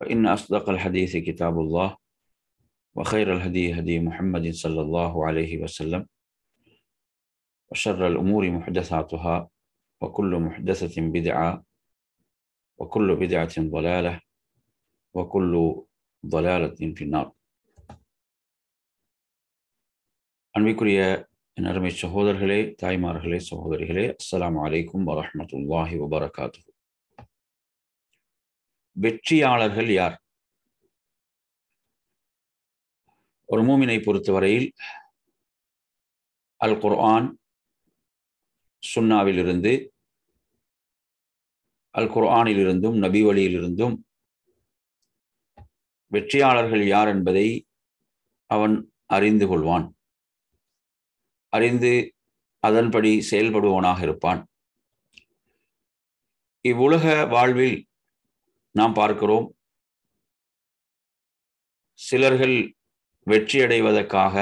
فإن أصدق الحديث كتاب الله وخير الهدي هدي محمد صلى الله عليه وسلم وشر الأمور محدثاتها وكل محدثة بدعة وكل بدعة ضلالة وكل ضلالة في النار அன்பிற்குரிய அருமை சகோதரர்களே தாய்மார்களே السلام عليكم ورحمة الله وبركاته வெற்றியாளர்கள் யார் ஒரு மூமினை பொறுத்தவரையில் அல் குர்ஆன் சுன்னாவிலிருந்து அல் குர்ஆனிலிருந்தும் நபி வழியிலிருந்தும் வெற்றியாளர்கள் யார் என்பதை அவன் அறிந்து கொள்வான் அறிந்து அதன்படி செயல்படுவனாக இருப்பான் இவ்வுலக வாழ்வில் நாம் பார்க்கிறோம் சிலர்கள் வெற்றியடைவதற்காக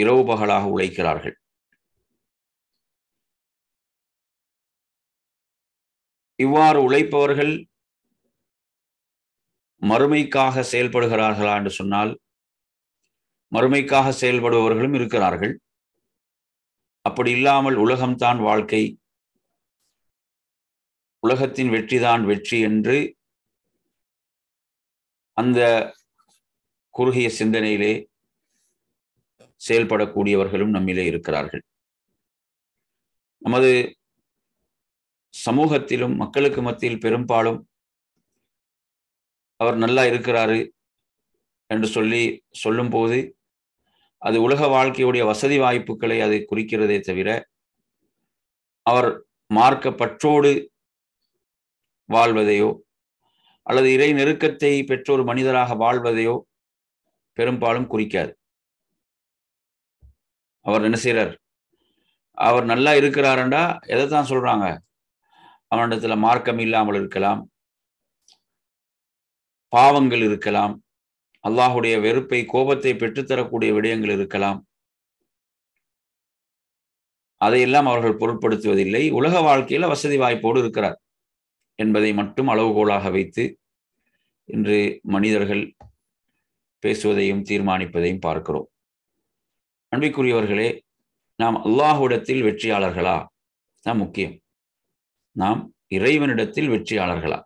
இரவு பகலாக உழைக்கிறார்கள் இவ்வாறு உழைப்பவர்கள் மறுமைக்காக செயல்படுகிறார்களா என்று சொன்னால் மறுமைக்காக செயல்படுபவர்களும் இருக்கிறார்கள் அப்படி இல்லாமல் உலகம்தான் வாழ்க்கை உலகத்தின் வெற்றிதான் வெற்றி என்று அந்த குறுகிய சிந்தனையிலே செயல்படக்கூடியவர்களும் நம்மிலே இருக்கிறார்கள் நமது சமூகத்திலும் மக்களுக்கு மத்தியில் பெரும்பாலும் அவர் நல்லா இருக்கிறாரு என்று சொல்லி சொல்லும்போது அது உலக வாழ்க்கையுடைய வசதி வாய்ப்புகளை அது குறிக்கிறதே தவிர அவர் மார்க்க பற்றோடு வாழ்வதையோ அல்லது இறை நெருக்கத்தை பெற்ற ஒரு மனிதராக வாழ்வதையோ பெரும்பாலும் குறிக்காது அவர் என்ன செய்கிறார் அவர் நல்லா இருக்கிறாரண்டா எதை தான் சொல்கிறாங்க அவனிடத்துல மார்க்கம் இல்லாமல் இருக்கலாம் பாவங்கள் இருக்கலாம் அல்லாஹுடைய வெறுப்பை கோபத்தை பெற்றுத்தரக்கூடிய விடயங்கள் இருக்கலாம் அதையெல்லாம் அவர்கள் பொருட்படுத்துவதில்லை உலக வாழ்க்கையில் வசதி வாய்ப்போடு இருக்கிறார் என்பதை மட்டும் அளவுகோலாக வைத்து இன்று மனிதர்கள் பேசுவதையும் தீர்மானிப்பதையும் பார்க்கிறோம் அன்பிற்குரியவர்களே நாம் அல்லாஹுடத்தில் வெற்றியாளர்களா தான் முக்கியம் நாம் இறைவனிடத்தில் வெற்றியாளர்களா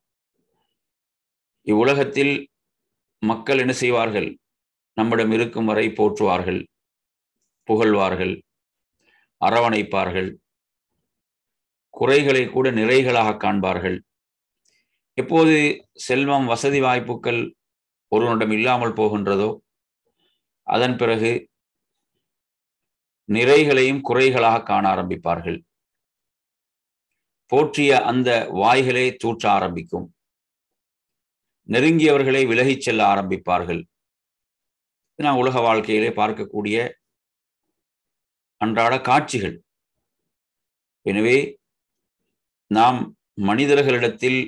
இவ்வுலகத்தில் மக்கள் என்ன செய்வார்கள் நம்மிடம் இருக்கும் வரை போற்றுவார்கள் புகழ்வார்கள் அரவணைப்பார்கள் குறைகளை கூட நிறைகளாக காண்பார்கள் எப்போது செல்வம் வசதி வாய்ப்புகள் ஒருவனிடம் இல்லாமல் போகின்றதோ அதன் பிறகு நிறைகளையும் குறைகளாக காண ஆரம்பிப்பார்கள் போற்றிய அந்த வாய்களை தூற்ற ஆரம்பிக்கும் நெருங்கியவர்களை விலகிச் செல்ல ஆரம்பிப்பார்கள் நான் உலக வாழ்க்கையிலே பார்க்கக்கூடிய அன்றாட காட்சிகள் எனவே நாம் மனிதர்களிடத்தில்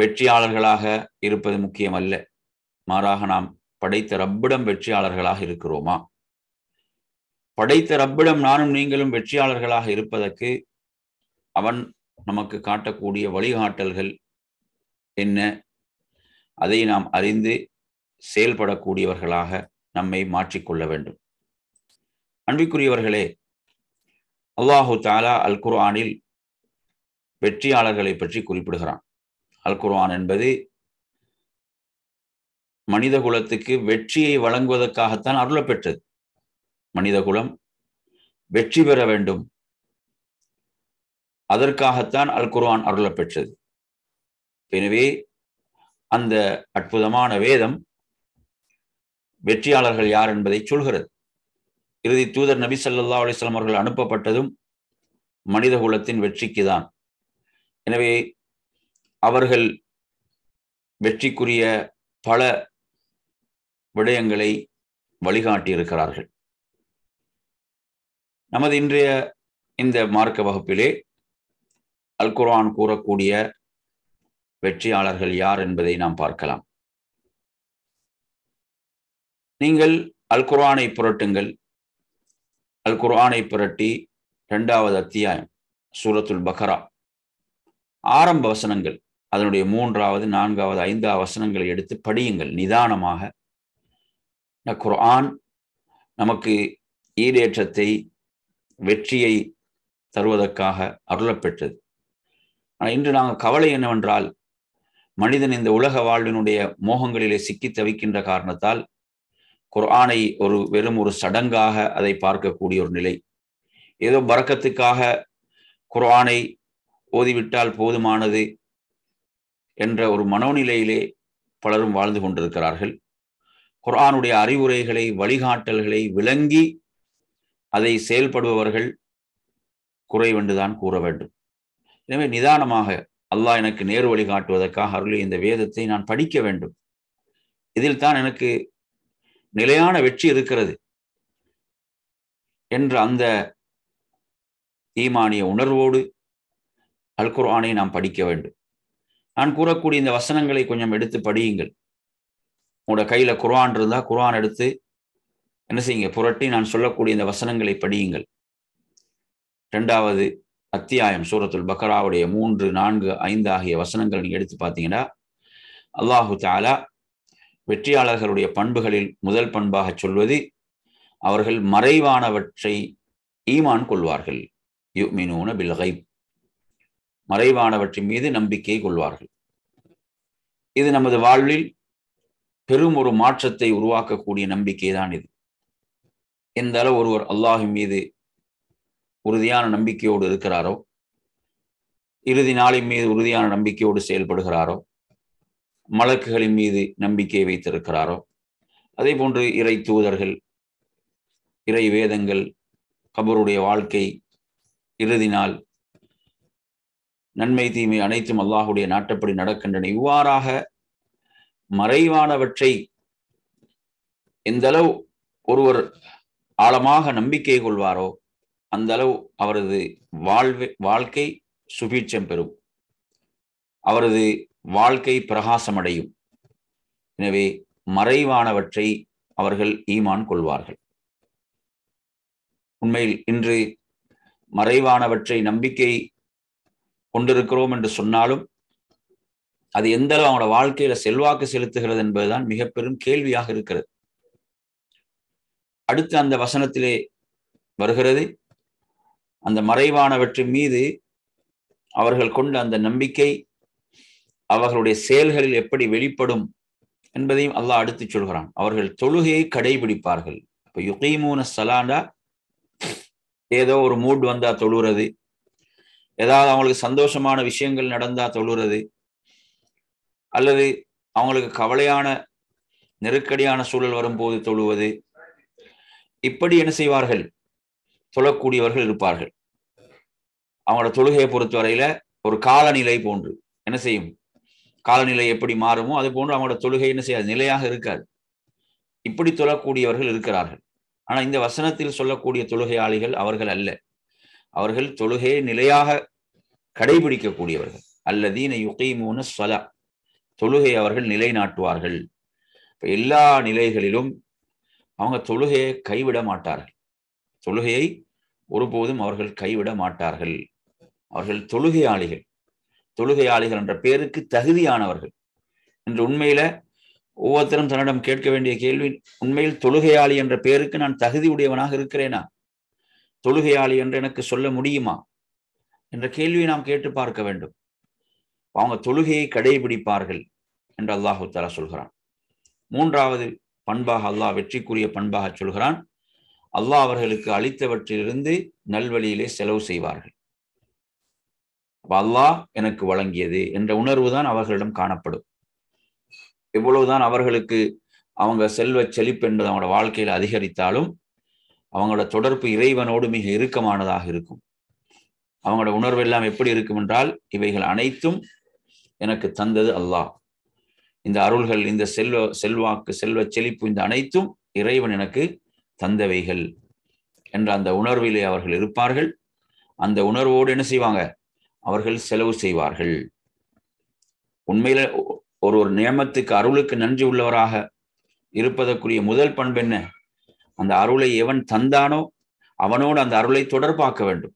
வெற்றியாளர்களாக இருப்பது முக்கியமல்ல மாறாக நாம் படைத்த ரப்பிடம் வெற்றியாளர்களாக இருக்கிறோமா படைத்த ரப்பிடம் நானும் நீங்களும் வெற்றியாளர்களாக இருப்பதற்கு அவன் நமக்கு காட்டக்கூடிய வழிகாட்டல்கள் என்ன அதை நாம் அறிந்து செயல்படக்கூடியவர்களாக நம்மை மாற்றிக்கொள்ள வேண்டும் அன்பிற்குரியவர்களே அல்லாஹு தாலா அல் குர்ஆனில் வெற்றியாளர்களை பற்றி குறிப்பிடுகிறான் அல் குர்வான் என்பது மனித குலத்துக்கு வெற்றியை வழங்குவதற்காகத்தான் அருளப்பெற்றது மனித குலம் வெற்றி பெற வேண்டும் அதற்காகத்தான் அல் குர்ஆன் அருளப்பெற்றது எனவே அந்த அற்புதமான வேதம் வெற்றியாளர்கள் யார் என்பதை சொல்கிறது இறுதி தூதர் நபி சல்லா அலிஸ்லாம் அவர்கள் அனுப்பப்பட்டதும் மனித குலத்தின் வெற்றிக்கு தான் எனவே அவர்கள் வெற்றிக்குரிய பல விடயங்களை வழிகாட்டியிருக்கிறார்கள் நமது இன்றைய இந்த மார்க்க வகுப்பிலே அல் கூறக்கூடிய வெற்றியாளர்கள் யார் என்பதை நாம் பார்க்கலாம் நீங்கள் அல் புரட்டுங்கள் அல் புரட்டி இரண்டாவது அத்தியாயம் சூரத்துல் பக்ரா ஆரம்ப வசனங்கள் அதனுடைய மூன்றாவது நான்காவது ஐந்தாவது வசனங்களை எடுத்து படியுங்கள் நிதானமாக குர்ஆன் நமக்கு ஈடேற்றத்தை வெற்றியை தருவதற்காக அருளப்பெற்றது ஆனால் இன்று நாங்கள் கவலை என்னவென்றால் மனிதன் இந்த உலக வாழ்வினுடைய மோகங்களிலே சிக்கி தவிக்கின்ற காரணத்தால் குர்ஆனை ஒரு வெறும் ஒரு சடங்காக அதை பார்க்கக்கூடிய ஒரு நிலை ஏதோ பறக்கத்துக்காக குர்ஆனை ஓதிவிட்டால் போதுமானது என்ற ஒரு மனோநிலையிலே பலரும் வாழ்ந்து கொண்டிருக்கிறார்கள் குரானுடைய அறிவுரைகளை வழிகாட்டல்களை விளங்கி அதை செயல்படுபவர்கள் குறைவென்றுதான் கூற வேண்டும் எனவே நிதானமாக அல்லாஹ் எனக்கு நேர் வழிகாட்டுவதற்காக அருளி இந்த வேதத்தை நான் படிக்க வேண்டும் இதில் தான் எனக்கு நிலையான வெற்றி இருக்கிறது என்ற அந்த ஈமானிய உணர்வோடு அல்குர்ஆனை நாம் படிக்க வேண்டும் நான் கூறக்கூடிய இந்த வசனங்களை கொஞ்சம் எடுத்து படியுங்கள் உங்களோட கையில் குரான் இருந்தால் குரான் எடுத்து என்ன செய்யுங்க புரட்டி நான் சொல்லக்கூடிய இந்த வசனங்களை படியுங்கள் ரெண்டாவது அத்தியாயம் சூரத்துல் பக்ராவுடைய மூன்று நான்கு ஐந்து ஆகிய வசனங்கள் நீங்கள் எடுத்து பார்த்தீங்கன்னா அல்லாஹு தாலா வெற்றியாளர்களுடைய பண்புகளில் முதல் பண்பாக சொல்வது அவர்கள் மறைவானவற்றை ஈமான் கொள்வார்கள் யு மினூன பில்கைப் மறைவானவற்றின் மீது நம்பிக்கை கொள்வார்கள் இது நமது வாழ்வில் பெரும் ஒரு மாற்றத்தை உருவாக்கக்கூடிய நம்பிக்கை தான் இது எந்த அளவு ஒருவர் அல்லாஹின் மீது உறுதியான நம்பிக்கையோடு இருக்கிறாரோ இறுதி நாளின் மீது உறுதியான நம்பிக்கையோடு செயல்படுகிறாரோ மலக்குகளின் மீது நம்பிக்கை வைத்திருக்கிறாரோ அதே போன்று இறை தூதர்கள் இறை வேதங்கள் கபருடைய வாழ்க்கை இறுதி நாள் நன்மை தீமை அனைத்தும் அல்லாஹுடைய நாட்டப்படி நடக்கின்றன இவ்வாறாக மறைவானவற்றை எந்த அளவு ஒருவர் ஆழமாக நம்பிக்கை கொள்வாரோ அந்த அளவு அவரது வாழ்வு வாழ்க்கை சுபீட்சம் பெறும் அவரது வாழ்க்கை பிரகாசமடையும் எனவே மறைவானவற்றை அவர்கள் ஈமான் கொள்வார்கள் உண்மையில் இன்று மறைவானவற்றை நம்பிக்கை கொண்டிருக்கிறோம் என்று சொன்னாலும் அது எந்த அளவு அவங்களோட வாழ்க்கையில செல்வாக்கு செலுத்துகிறது என்பதுதான் மிக பெரும் கேள்வியாக இருக்கிறது அடுத்து அந்த வசனத்திலே வருகிறது அந்த மறைவானவற்றின் மீது அவர்கள் கொண்ட அந்த நம்பிக்கை அவர்களுடைய செயல்களில் எப்படி வெளிப்படும் என்பதையும் அல்லாஹ் அடுத்து சொல்கிறான் அவர்கள் தொழுகையை கடைபிடிப்பார்கள் இப்போ யுகீமூன சலாண்டா ஏதோ ஒரு மூட் வந்தா தொழுகிறது ஏதாவது அவங்களுக்கு சந்தோஷமான விஷயங்கள் நடந்தா தொழுறது அல்லது அவங்களுக்கு கவலையான நெருக்கடியான சூழல் வரும்போது தொழுவது இப்படி என்ன செய்வார்கள் தொழக்கூடியவர்கள் இருப்பார்கள் அவங்களோட தொழுகையை பொறுத்தவரையில ஒரு காலநிலை போன்று என்ன செய்யும் காலநிலை எப்படி மாறுமோ அது போன்று அவங்களோட தொழுகை என்ன செய்யாது நிலையாக இருக்காது இப்படி தொழக்கூடியவர்கள் இருக்கிறார்கள் ஆனா இந்த வசனத்தில் சொல்லக்கூடிய தொழுகையாளிகள் அவர்கள் அல்ல அவர்கள் தொழுகையை நிலையாக கடைபிடிக்கக்கூடியவர்கள் அல்லதீன யுகைமூன சலா தொழுகை அவர்கள் நிலைநாட்டுவார்கள் இப்போ எல்லா நிலைகளிலும் அவங்க தொழுகையை கைவிட மாட்டார்கள் தொழுகையை ஒருபோதும் அவர்கள் கைவிட மாட்டார்கள் அவர்கள் தொழுகையாளிகள் தொழுகையாளிகள் என்ற பேருக்கு தகுதியானவர்கள் என்று உண்மையில ஒவ்வொருத்தரும் தன்னிடம் கேட்க வேண்டிய கேள்வி உண்மையில் தொழுகையாளி என்ற பேருக்கு நான் தகுதி உடையவனாக இருக்கிறேனா தொழுகையாளி என்று எனக்கு சொல்ல முடியுமா என்ற கேள்வியை நாம் கேட்டு பார்க்க வேண்டும் அவங்க தொழுகையை கடைபிடிப்பார்கள் என்று அல்லாஹு தலா சொல்கிறான் மூன்றாவது பண்பாக அல்லாஹ் வெற்றிக்குரிய பண்பாக சொல்கிறான் அல்லாஹ் அவர்களுக்கு அளித்தவற்றிலிருந்து நல்வழியிலே செலவு செய்வார்கள் அல்லாஹ் எனக்கு வழங்கியது என்ற உணர்வு தான் அவர்களிடம் காணப்படும் எவ்வளவுதான் அவர்களுக்கு அவங்க செல்வ செழிப்பு என்பது அவங்களோட வாழ்க்கையில் அதிகரித்தாலும் அவங்களோட தொடர்பு இறைவனோடு மிக இறுக்கமானதாக இருக்கும் அவங்களோட உணர்வு எல்லாம் எப்படி இருக்கும் என்றால் இவைகள் அனைத்தும் எனக்கு தந்தது அல்லாஹ் இந்த அருள்கள் இந்த செல்வ செல்வாக்கு செல்வ செழிப்பு இந்த அனைத்தும் இறைவன் எனக்கு தந்தவைகள் என்ற அந்த உணர்விலே அவர்கள் இருப்பார்கள் அந்த உணர்வோடு என்ன செய்வாங்க அவர்கள் செலவு செய்வார்கள் உண்மையில ஒரு ஒரு நியமத்துக்கு அருளுக்கு நன்றி உள்ளவராக இருப்பதற்குரிய முதல் பண்பு என்ன அந்த அருளை எவன் தந்தானோ அவனோடு அந்த அருளை தொடர்பாக்க வேண்டும்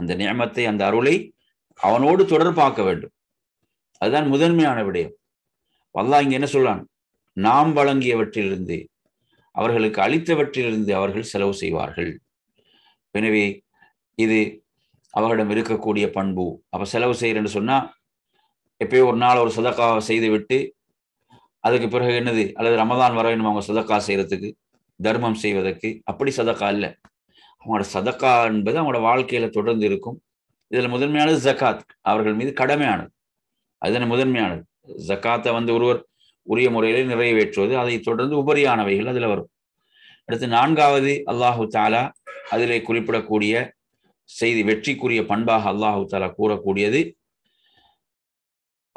அந்த நியமத்தை அந்த அருளை அவனோடு தொடர்பாக்க வேண்டும் அதுதான் முதன்மையான விடயம் வல்லா இங்க என்ன சொல்றான் நாம் வழங்கியவற்றிலிருந்து அவர்களுக்கு அளித்தவற்றிலிருந்து அவர்கள் செலவு செய்வார்கள் எனவே இது அவர்களிடம் இருக்கக்கூடிய பண்பு அப்போ செலவு செய்கிறேன்னு சொன்னால் எப்பயோ ஒரு நாள் ஒரு சதக்காவை செய்து விட்டு அதுக்கு பிறகு என்னது அல்லது ரமதான் வர வேணும் அவங்க சதக்கா செய்கிறதுக்கு தர்மம் செய்வதற்கு அப்படி சதக்கா இல்லை அவங்களோட சதக்கா என்பது அவங்களோட வாழ்க்கையில தொடர்ந்து இருக்கும் இதில் முதன்மையானது ஜக்காத் அவர்கள் மீது கடமையானது அதுதான் முதன்மையானது ஜக்காத்தை வந்து ஒருவர் உரிய முறையிலே நிறைவேற்றுவது அதை தொடர்ந்து உபரியானவைகள் அதில் வரும் அடுத்து நான்காவது அல்லாஹு தாலா அதிலே குறிப்பிடக்கூடிய செய்தி வெற்றிக்குரிய பண்பாக அல்லாஹு தாலா கூறக்கூடியது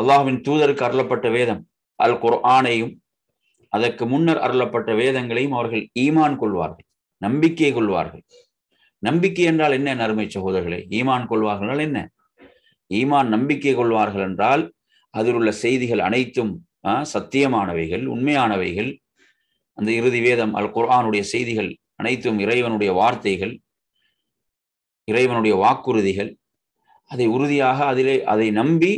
அல்லாஹுவின் தூதருக்கு அருளப்பட்ட வேதம் அல் ஆணையும் அதற்கு முன்னர் அருளப்பட்ட வேதங்களையும் அவர்கள் ஈமான் கொள்வார்கள் நம்பிக்கை கொள்வார்கள் நம்பிக்கை என்றால் என்ன நறுமை சகோதரர்களே ஈமான் கொள்வார்கள் என்ன ஈமான் நம்பிக்கை கொள்வார்கள் என்றால் அதில் உள்ள செய்திகள் அனைத்தும் சத்தியமானவைகள் உண்மையானவைகள் அந்த இறுதி வேதம் அல் குர்ஆனுடைய செய்திகள் அனைத்தும் இறைவனுடைய வார்த்தைகள் இறைவனுடைய வாக்குறுதிகள் அதை உறுதியாக அதிலே அதை நம்பி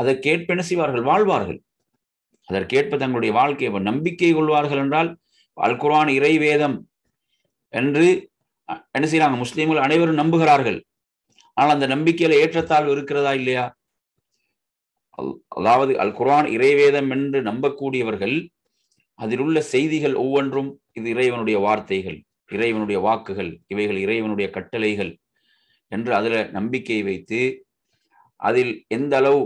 அதை கேட்பென செய்வார்கள் வாழ்வார்கள் அதற்கேற்ப தங்களுடைய வாழ்க்கையை நம்பிக்கை கொள்வார்கள் என்றால் அல் குரான் இறைவேதம் என்று என்ன செய்யறாங்க முஸ்லீம்கள் அனைவரும் நம்புகிறார்கள் ஆனால் அந்த நம்பிக்கையில ஏற்றத்தாழ்வு இருக்கிறதா இல்லையா அதாவது அல் குரான் இறைவேதம் என்று நம்பக்கூடியவர்கள் அதில் உள்ள செய்திகள் ஒவ்வொன்றும் இது இறைவனுடைய வார்த்தைகள் இறைவனுடைய வாக்குகள் இவைகள் இறைவனுடைய கட்டளைகள் என்று அதில் நம்பிக்கை வைத்து அதில் எந்த அளவு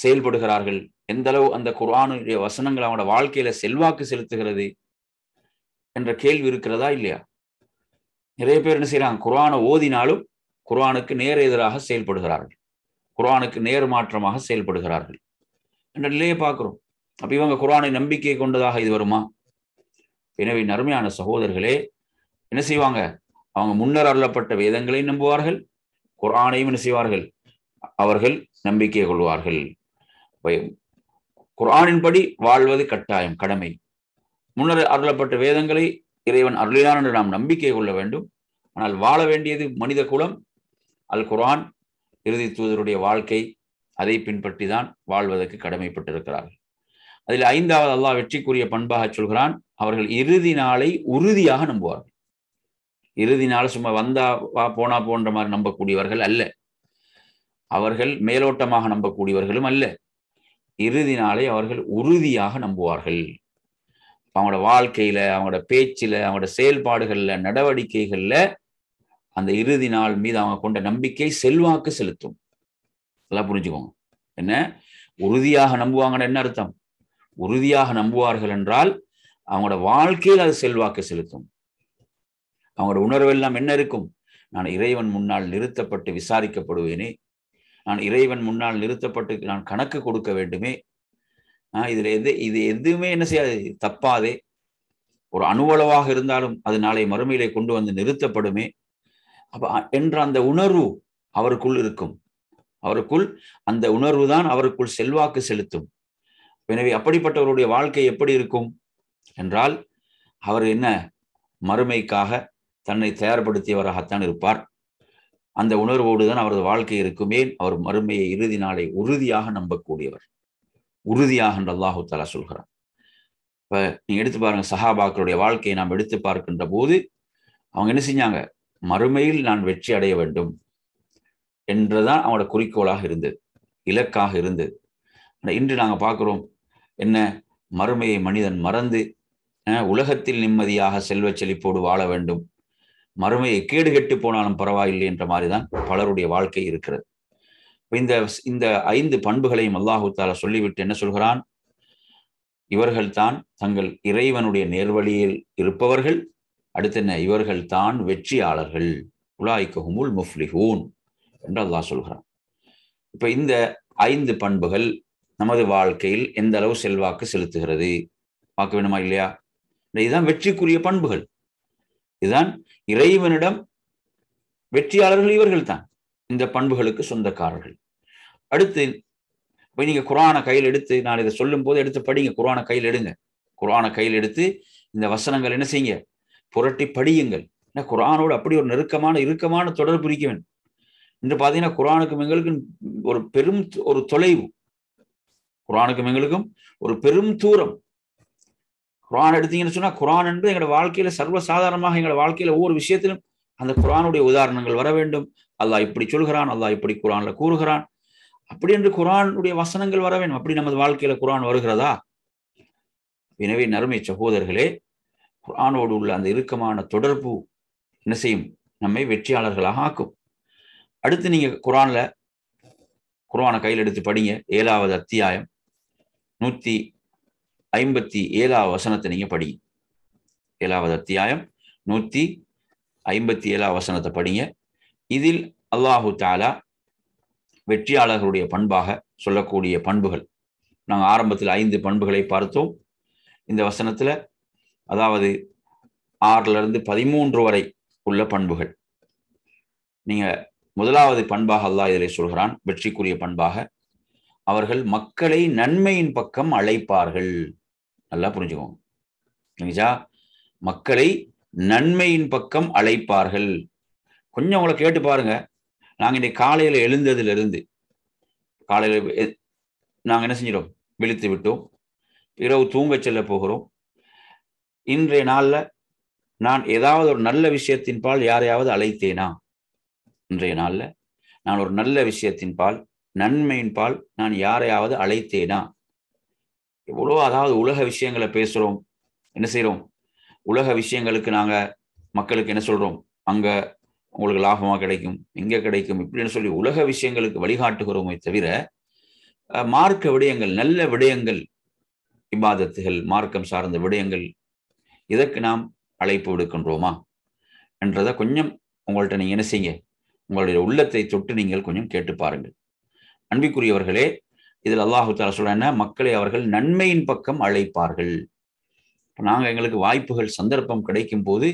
செயல்படுகிறார்கள் எந்த அளவு அந்த குரானுடைய வசனங்கள் அவனோட வாழ்க்கையில செல்வாக்கு செலுத்துகிறது என்ற கேள்வி இருக்கிறதா இல்லையா நிறைய பேர் என்ன செய்யறாங்க குரானை ஓதினாலும் குரானுக்கு நேர் எதிராக செயல்படுகிறார்கள் குரானுக்கு நேர் மாற்றமாக செயல்படுகிறார்கள் என்ற நிலையை பார்க்கிறோம் அப்ப இவங்க குரானை நம்பிக்கை கொண்டதாக இது வருமா எனவே நறுமையான சகோதரர்களே என்ன செய்வாங்க அவங்க முன்னர் அருளப்பட்ட வேதங்களையும் நம்புவார்கள் குரானையும் என்ன செய்வார்கள் அவர்கள் நம்பிக்கை கொள்வார்கள் குரானின்படி வாழ்வது கட்டாயம் கடமை முன்னர் அருளப்பட்ட வேதங்களை இறைவன் அருளினான் என்று நாம் நம்பிக்கை கொள்ள வேண்டும் ஆனால் வாழ வேண்டியது மனித குலம் அல் குரான் இறுதி தூதருடைய வாழ்க்கை அதை பின்பற்றி தான் வாழ்வதற்கு கடமைப்பட்டிருக்கிறார்கள் அதில் ஐந்தாவது அல்லாஹ் வெற்றிக்குரிய பண்பாக சொல்கிறான் அவர்கள் இறுதி நாளை உறுதியாக நம்புவார்கள் இறுதி நாள் சும்மா வந்தா வா போனா போன்ற மாதிரி நம்பக்கூடியவர்கள் அல்ல அவர்கள் மேலோட்டமாக நம்பக்கூடியவர்களும் அல்ல இறுதி நாளை அவர்கள் உறுதியாக நம்புவார்கள் அவங்களோட வாழ்க்கையில அவங்களோட பேச்சில் அவங்களோட செயல்பாடுகள்ல நடவடிக்கைகள்ல அந்த இறுதி நாள் மீது அவங்க கொண்ட நம்பிக்கை செல்வாக்கு செலுத்தும் நல்லா புரிஞ்சுக்கோங்க என்ன உறுதியாக நம்புவாங்கன்னு என்ன அர்த்தம் உறுதியாக நம்புவார்கள் என்றால் அவங்களோட வாழ்க்கையில் அது செல்வாக்கு செலுத்தும் அவங்களோட உணர்வெல்லாம் என்ன இருக்கும் நான் இறைவன் முன்னால் நிறுத்தப்பட்டு விசாரிக்கப்படுவேனே நான் இறைவன் முன்னால் நிறுத்தப்பட்டு நான் கணக்கு கொடுக்க வேண்டுமே இதில் எது இது எதுவுமே என்ன செய்யாது தப்பாதே ஒரு அணுவளவாக இருந்தாலும் அது நாளை மறுமையிலே கொண்டு வந்து நிறுத்தப்படுமே அப்ப என்ற அந்த உணர்வு அவருக்குள் இருக்கும் அவருக்குள் அந்த உணர்வு தான் அவருக்குள் செல்வாக்கு செலுத்தும் எனவே அப்படிப்பட்டவருடைய வாழ்க்கை எப்படி இருக்கும் என்றால் அவர் என்ன மறுமைக்காக தன்னை தயார்படுத்தியவராகத்தான் இருப்பார் அந்த உணர்வோடு தான் அவரது வாழ்க்கை இருக்குமே அவர் மறுமையை இறுதி நாளை உறுதியாக நம்பக்கூடியவர் உறுதியாக என்று அல்லாஹு தலா சொல்கிறார் இப்போ நீங்கள் எடுத்து பாருங்க சஹாபாக்களுடைய வாழ்க்கையை நாம் எடுத்து பார்க்கின்ற போது அவங்க என்ன செஞ்சாங்க மறுமையில் நான் வெற்றி அடைய வேண்டும் என்றுதான் அவங்களோட குறிக்கோளாக இருந்தது இலக்காக இருந்தது இன்று நாங்கள் பார்க்குறோம் என்ன மறுமையை மனிதன் மறந்து உலகத்தில் நிம்மதியாக செல்வ செழிப்போடு வாழ வேண்டும் மறுமையை கேடு கெட்டு போனாலும் பரவாயில்லை என்ற மாதிரிதான் பலருடைய வாழ்க்கை இருக்கிறது இந்த இந்த ஐந்து பண்புகளையும் அல்லாஹு தாலா சொல்லிவிட்டு என்ன சொல்கிறான் இவர்கள்தான் தங்கள் இறைவனுடைய நேர்வழியில் இருப்பவர்கள் அடுத்த என்ன இவர்கள்தான் வெற்றியாளர்கள் முஃப்லி முஃப்லிஹூன் என்று அல்லாஹ் சொல்கிறான் இப்ப இந்த ஐந்து பண்புகள் நமது வாழ்க்கையில் எந்த அளவு செல்வாக்கு செலுத்துகிறது பார்க்க வேணுமா இல்லையா இதுதான் வெற்றிக்குரிய பண்புகள் இதுதான் இறைவனிடம் வெற்றியாளர்கள் இவர்கள் தான் இந்த பண்புகளுக்கு சொந்தக்காரர்கள் அடுத்து இப்போ நீங்கள் குரானை கையில் எடுத்து நான் இதை சொல்லும் போது எடுத்து படிங்க குரானை கையில் எடுங்க குரானை கையில் எடுத்து இந்த வசனங்கள் என்ன செய்யுங்க புரட்டி படியுங்கள் ஏன்னா குரானோடு அப்படி ஒரு நெருக்கமான இறுக்கமான தொடர்பு இருக்கவன் இன்று பார்த்தீங்கன்னா குரானுக்கும் எங்களுக்கும் ஒரு பெரும் ஒரு தொலைவு குரானுக்கும் எங்களுக்கும் ஒரு பெரும் தூரம் குரான் எடுத்தீங்கன்னு சொன்னால் குரான் என்பது எங்களோட வாழ்க்கையில சர்வசாதாரணமாக எங்களோட வாழ்க்கையில ஒவ்வொரு விஷயத்திலும் அந்த குரானுடைய உதாரணங்கள் வர வேண்டும் அல்லாஹ் இப்படி சொல்கிறான் அல்லாஹ் இப்படி குரான்ல கூறுகிறான் அப்படி என்று குரானுடைய வசனங்கள் வர வேண்டும் அப்படி நமது வாழ்க்கையில குரான் வருகிறதா எனவே நறுமை சகோதரர்களே குரானோடு உள்ள அந்த இறுக்கமான தொடர்பு என்ன செய்யும் நம்மை வெற்றியாளர்களாக ஆக்கும் அடுத்து நீங்க குரான்ல குரானை கையில் எடுத்து படிங்க ஏழாவது அத்தியாயம் நூற்றி ஐம்பத்தி ஏழாவது வசனத்தை நீங்கள் படி ஏழாவது அத்தியாயம் நூற்றி ஐம்பத்தி ஏழாவது வசனத்தை படிங்க இதில் அல்லாஹு தாலா வெற்றியாளர்களுடைய பண்பாக சொல்லக்கூடிய பண்புகள் நாங்கள் ஆரம்பத்தில் ஐந்து பண்புகளை பார்த்தோம் இந்த வசனத்தில் அதாவது இருந்து பதிமூன்று வரை உள்ள பண்புகள் நீங்கள் முதலாவது பண்பாக அல்லாஹ் இதை சொல்கிறான் வெற்றிக்குரிய பண்பாக அவர்கள் மக்களை நன்மையின் பக்கம் அழைப்பார்கள் நல்லா புரிஞ்சுக்கோங்க புரிஞ்சா மக்களை நன்மையின் பக்கம் அழைப்பார்கள் கொஞ்சம் உங்களை கேட்டு பாருங்க நாங்கள் இன்றைக்கு காலையில் எழுந்ததுலேருந்து காலையில் நாங்கள் என்ன செஞ்சிடோம் விழித்து விட்டோம் இரவு தூங்க செல்ல போகிறோம் இன்றைய நாளில் நான் ஏதாவது ஒரு நல்ல விஷயத்தின் பால் யாரையாவது அழைத்தேனா இன்றைய நாளில் நான் ஒரு நல்ல விஷயத்தின் பால் நன்மையின் பால் நான் யாரையாவது அழைத்தேனா எவ்வளோ அதாவது உலக விஷயங்களை பேசுகிறோம் என்ன செய்கிறோம் உலக விஷயங்களுக்கு நாங்கள் மக்களுக்கு என்ன சொல்கிறோம் அங்கே உங்களுக்கு லாபமாக கிடைக்கும் இங்கே கிடைக்கும் இப்படின்னு சொல்லி உலக விஷயங்களுக்கு வழிகாட்டுகிறோமே தவிர மார்க்க விடயங்கள் நல்ல விடயங்கள் இபாதத்துகள் மார்க்கம் சார்ந்த விடயங்கள் இதற்கு நாம் அழைப்பு விடுக்கின்றோமா என்றதை கொஞ்சம் உங்கள்கிட்ட நீங்கள் என்ன செய்யுங்க உங்களுடைய உள்ளத்தை தொட்டு நீங்கள் கொஞ்சம் கேட்டு பாருங்கள் அன்பிக்குரியவர்களே இதில் அல்லாஹு தாலா சொல்கிறேன்னா மக்களை அவர்கள் நன்மையின் பக்கம் அழைப்பார்கள் நாங்கள் எங்களுக்கு வாய்ப்புகள் சந்தர்ப்பம் கிடைக்கும் போது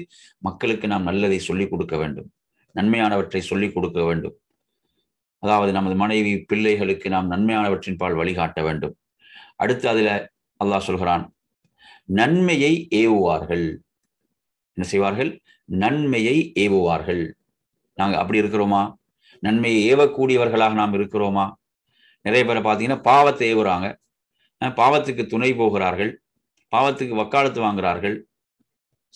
மக்களுக்கு நாம் நல்லதை சொல்லிக் கொடுக்க வேண்டும் நன்மையானவற்றை சொல்லிக் கொடுக்க வேண்டும் அதாவது நமது மனைவி பிள்ளைகளுக்கு நாம் நன்மையானவற்றின் பால் வழிகாட்ட வேண்டும் அடுத்து அதில் அல்லாஹ் சொல்கிறான் நன்மையை ஏவுவார்கள் என்ன செய்வார்கள் நன்மையை ஏவுவார்கள் நாங்கள் அப்படி இருக்கிறோமா நன்மையை ஏவக்கூடியவர்களாக நாம் இருக்கிறோமா நிறைய பேரை பார்த்தீங்கன்னா பாவத்தை ஏவுறாங்க பாவத்துக்கு துணை போகிறார்கள் பாவத்துக்கு வக்காலத்து வாங்குறார்கள்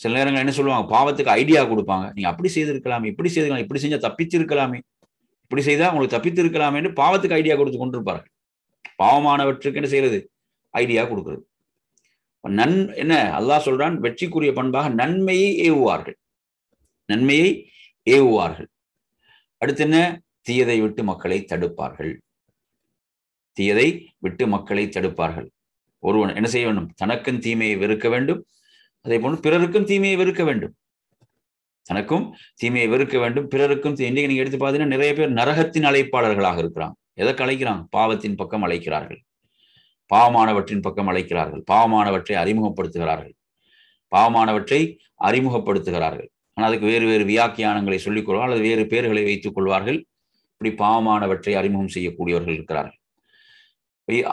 சில நேரங்கள் என்ன சொல்லுவாங்க பாவத்துக்கு ஐடியா கொடுப்பாங்க நீங்கள் அப்படி செய்திருக்கலாமே இப்படி செய்திருக்கலாம் இப்படி செஞ்சால் தப்பிச்சிருக்கலாமே இப்படி செய்தால் உங்களுக்கு தப்பித்திருக்கலாமேன்னு பாவத்துக்கு ஐடியா கொடுத்து கொண்டிருப்பார்கள் பாவமானவற்றுக்கு என்ன செய்யறது ஐடியா கொடுக்குறது நன் என்ன அல்லாஹ் சொல்றான் வெற்றிக்குரிய பண்பாக நன்மையை ஏவுவார்கள் நன்மையை ஏவுவார்கள் அடுத்து என்ன தீயதை விட்டு மக்களை தடுப்பார்கள் தீயதை விட்டு மக்களை தடுப்பார்கள் ஒருவன் என்ன செய்ய வேண்டும் தனக்கும் தீமையை வெறுக்க வேண்டும் அதே போன்று பிறருக்கும் தீமையை வெறுக்க வேண்டும் தனக்கும் தீமையை வெறுக்க வேண்டும் பிறருக்கும் இன்றைக்கு நீங்க எடுத்து பார்த்தீங்கன்னா நிறைய பேர் நரகத்தின் அழைப்பாளர்களாக இருக்கிறாங்க எதற்கு அழைக்கிறாங்க பாவத்தின் பக்கம் அழைக்கிறார்கள் பாவமானவற்றின் பக்கம் அழைக்கிறார்கள் பாவமானவற்றை அறிமுகப்படுத்துகிறார்கள் பாவமானவற்றை அறிமுகப்படுத்துகிறார்கள் ஆனால் அதுக்கு வேறு வேறு வியாக்கியானங்களை சொல்லிக் கொள்வார்கள் அல்லது வேறு பேர்களை வைத்துக் கொள்வார்கள் இப்படி பாவமானவற்றை அறிமுகம் செய்யக்கூடியவர்கள் இருக்கிறார்கள்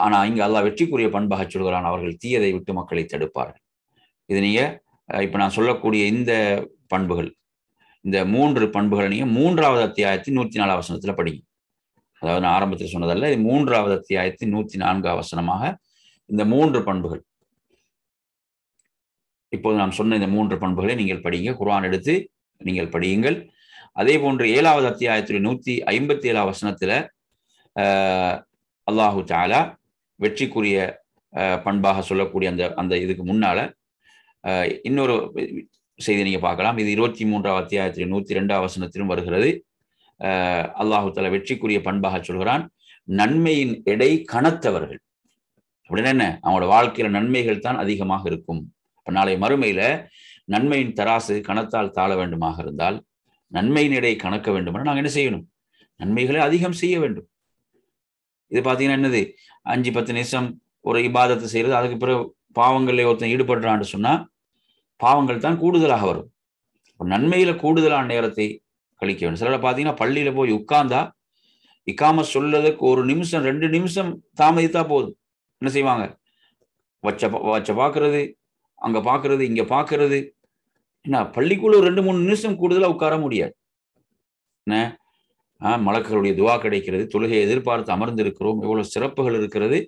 ஆனால் இங்கே அல்லா வெற்றிக்குரிய பண்பாக சொல்கிறான் அவர்கள் தீயதை விட்டு மக்களை தடுப்பார்கள் இது இப்போ நான் சொல்லக்கூடிய இந்த பண்புகள் இந்த மூன்று பண்புகள் நீங்கள் மூன்றாவது அத்தியாயத்தின் நூற்றி நாலு வசனத்தில் படிங்க அதாவது நான் ஆரம்பத்தில் சொன்னதல்ல இது மூன்றாவது அத்தியாயத்தின் நூற்றி நான்கு அவசனமாக இந்த மூன்று பண்புகள் இப்போது நான் சொன்ன இந்த மூன்று பண்புகளை நீங்கள் படியுங்க குரான் எடுத்து நீங்கள் படியுங்கள் அதே போன்று ஏழாவது அத்தியாயத்தில் நூற்றி ஐம்பத்தி ஏழாம் வசனத்தில் அல்லாஹு தாலா வெற்றிக்குரிய பண்பாக சொல்லக்கூடிய அந்த அந்த இதுக்கு முன்னால இன்னொரு செய்தி நீங்க பார்க்கலாம் இது இருபத்தி மூன்றாம் அத்தியாயத்தில் நூத்தி ரெண்டாம் வசனத்திலும் வருகிறது அல்லாஹு தாலா வெற்றிக்குரிய பண்பாக சொல்கிறான் நன்மையின் எடை கனத்தவர்கள் அப்படின்னு என்ன அவங்களோட வாழ்க்கையில நன்மைகள் தான் அதிகமாக இருக்கும் இப்போ நாளை மறுமையில நன்மையின் தராசு கணத்தால் தாழ வேண்டுமாக இருந்தால் நன்மையின் எடை கணக்க வேண்டுமென நாங்கள் என்ன செய்யணும் நன்மைகளை அதிகம் செய்ய வேண்டும் இது பார்த்தீங்கன்னா என்னது அஞ்சு பத்து நிமிஷம் ஒரு இபாதத்தை செய்கிறது அதுக்கு பிறகு பாவங்களில் ஒருத்தன் ஈடுபடுறான்னு சொன்னால் பாவங்கள் தான் கூடுதலாக வரும் நன்மையில் கூடுதலான நேரத்தை கழிக்க வேண்டும் சிலர் பார்த்தீங்கன்னா பள்ளியில் போய் உட்கார்ந்தா இக்காம சொல்றதுக்கு ஒரு நிமிஷம் ரெண்டு நிமிஷம் தாமதித்தா போதும் என்ன செய்வாங்க வச்ச வச்ச பார்க்கறது அங்கே பார்க்கறது இங்கே பார்க்கறது என்ன பள்ளிக்குள்ள ரெண்டு மூணு நிமிஷம் கூடுதலாக உட்கார முடியாது என்ன மலக்குகளுடைய துவா கிடைக்கிறது தொழுகையை எதிர்பார்த்து அமர்ந்திருக்கிறோம் இவ்வளவு சிறப்புகள் இருக்கிறது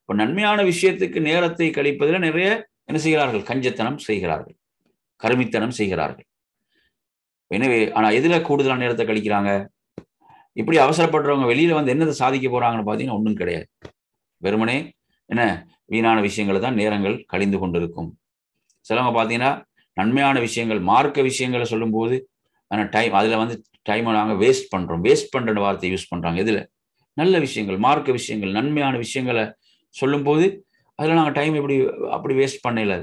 இப்போ நன்மையான விஷயத்துக்கு நேரத்தை கழிப்பதில் நிறைய என்ன செய்கிறார்கள் கஞ்சத்தனம் செய்கிறார்கள் கருமித்தனம் செய்கிறார்கள் எனவே ஆனால் எதில் கூடுதலான நேரத்தை கழிக்கிறாங்க இப்படி அவசரப்படுறவங்க வெளியில் வந்து என்னதை சாதிக்க போகிறாங்கன்னு பார்த்தீங்கன்னா ஒன்றும் கிடையாது வெறுமனே என்ன வீணான விஷயங்களை தான் நேரங்கள் கழிந்து கொண்டிருக்கும் சிலவங்க பார்த்தீங்கன்னா நன்மையான விஷயங்கள் மார்க்க விஷயங்களை சொல்லும்போது ஆனால் டைம் அதில் வந்து டைமை நாங்கள் வேஸ்ட் பண்ணுறோம் வேஸ்ட் பண்ணுற வார்த்தையை யூஸ் பண்ணுறாங்க இதில் நல்ல விஷயங்கள் மார்க்க விஷயங்கள் நன்மையான விஷயங்களை சொல்லும்போது அதில் நாங்கள் டைம் எப்படி அப்படி வேஸ்ட் பண்ணல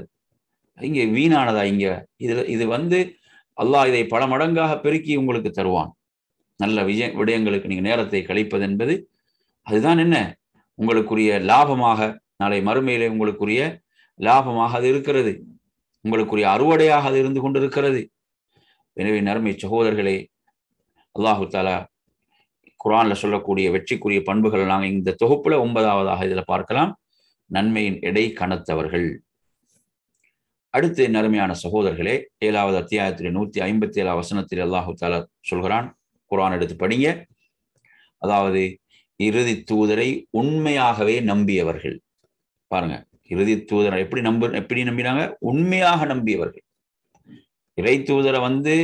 இங்கே வீணானதா இங்கே இதில் இது வந்து அல்லாஹ் இதை பல மடங்காக பெருக்கி உங்களுக்கு தருவான் நல்ல விஜய விடயங்களுக்கு நீங்கள் நேரத்தை கழிப்பது என்பது அதுதான் என்ன உங்களுக்குரிய லாபமாக நாளை மறுமையிலே உங்களுக்குரிய லாபமாக அது இருக்கிறது உங்களுக்குரிய அறுவடையாக அது இருந்து கொண்டிருக்கிறது எனவே நறுமை சகோதரர்களே அல்லாஹு தாலா குரான்ல சொல்லக்கூடிய வெற்றிக்குரிய பண்புகள் நாங்கள் இந்த தொகுப்புல ஒன்பதாவதாக இதில் பார்க்கலாம் நன்மையின் எடை கணத்தவர்கள் அடுத்து நறுமையான சகோதரர்களே ஏழாவது அத்தியாயத்தில் நூற்றி ஐம்பத்தி ஏழாம் வசனத்தில் அல்லாஹு தாலா சொல்கிறான் குரான் எடுத்து படிங்க அதாவது இறுதி தூதரை உண்மையாகவே நம்பியவர்கள் பாருங்க இறுதி தூதரை எப்படி நம்ப எப்படி நம்பினாங்க உண்மையாக நம்பியவர்கள் இறை தூதரை வந்து